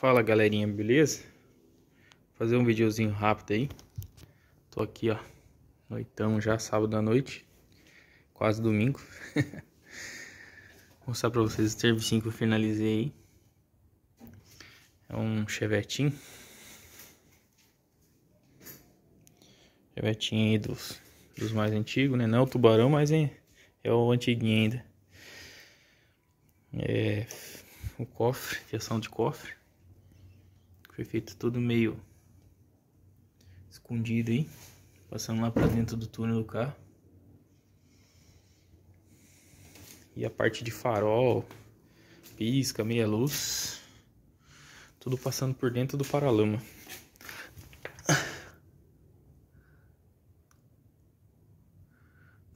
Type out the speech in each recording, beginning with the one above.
Fala galerinha, beleza? Vou fazer um videozinho rápido aí. Tô aqui, ó. Noitão já, sábado à noite. Quase domingo. Vou mostrar pra vocês o serviço que eu finalizei aí. É um chevetinho. Chevetinho aí dos, dos mais antigos, né? Não é o tubarão, mas é, é o antiguinho ainda. É o cofre, questão de cofre foi feito tudo meio escondido aí. Passando lá pra dentro do túnel do carro. E a parte de farol, pisca, meia luz. Tudo passando por dentro do paralama.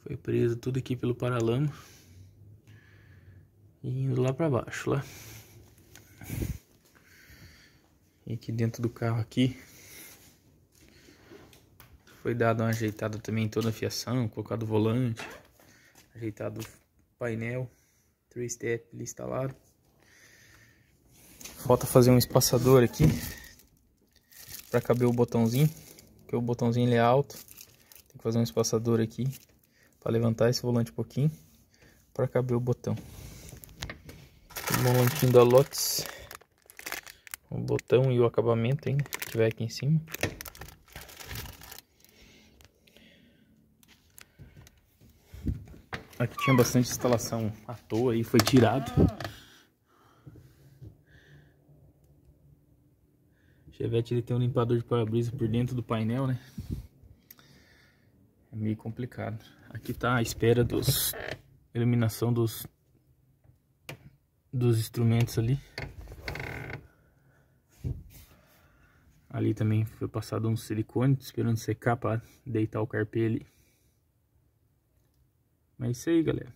Foi preso tudo aqui pelo paralama. E indo lá pra baixo, lá. E aqui dentro do carro aqui. Foi dada uma ajeitada também em toda a fiação, colocado o volante, ajeitado o painel, 3-step instalado. Falta fazer um espaçador aqui para caber o botãozinho, porque o botãozinho ele é alto. Tem que fazer um espaçador aqui para levantar esse volante um pouquinho para caber o botão. O volantinho da Lotus o botão e o acabamento ainda que vai aqui em cima. Aqui tinha bastante instalação à toa e foi tirado. O Chevette ele tem um limpador de para-brisa por dentro do painel, né? É meio complicado. Aqui tá a espera dos iluminação dos dos instrumentos ali. Ali também foi passado um silicone, esperando secar para deitar o ali. Mas é isso aí, galera.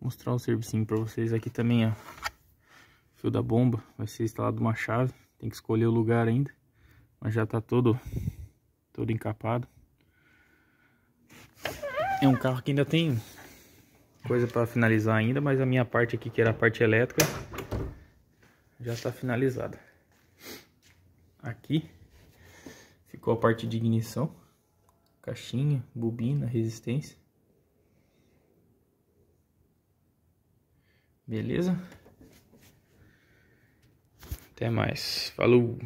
Vou mostrar o servicinho para vocês aqui também, ó. Fio da bomba, vai ser instalado uma chave. Tem que escolher o lugar ainda. Mas já tá todo, todo encapado. É um carro que ainda tem coisa para finalizar ainda, mas a minha parte aqui, que era a parte elétrica, já está finalizada aqui. Ficou a parte de ignição, caixinha, bobina, resistência. Beleza? Até mais. Falou!